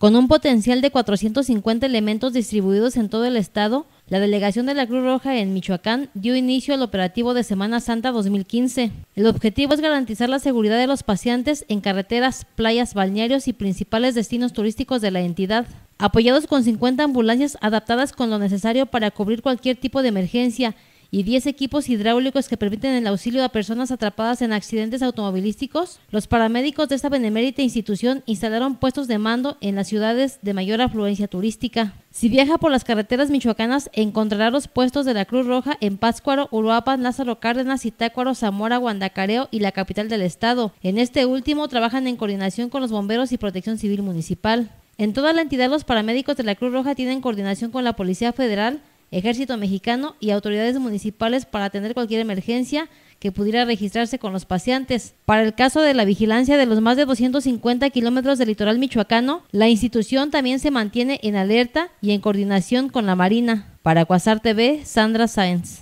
Con un potencial de 450 elementos distribuidos en todo el estado, la delegación de la Cruz Roja en Michoacán dio inicio al operativo de Semana Santa 2015. El objetivo es garantizar la seguridad de los pacientes en carreteras, playas, balnearios y principales destinos turísticos de la entidad. Apoyados con 50 ambulancias adaptadas con lo necesario para cubrir cualquier tipo de emergencia y 10 equipos hidráulicos que permiten el auxilio a personas atrapadas en accidentes automovilísticos, los paramédicos de esta benemérita institución instalaron puestos de mando en las ciudades de mayor afluencia turística. Si viaja por las carreteras michoacanas, encontrará los puestos de la Cruz Roja en Pátzcuaro, Uruapan, Lázaro Cárdenas, Itácuaro, Zamora, Guandacareo y la capital del estado. En este último trabajan en coordinación con los bomberos y Protección Civil Municipal. En toda la entidad los paramédicos de la Cruz Roja tienen coordinación con la Policía Federal, Ejército Mexicano y autoridades municipales para atender cualquier emergencia que pudiera registrarse con los pacientes. Para el caso de la vigilancia de los más de 250 kilómetros del litoral michoacano, la institución también se mantiene en alerta y en coordinación con la Marina. Para Cuasar TV, Sandra Sáenz.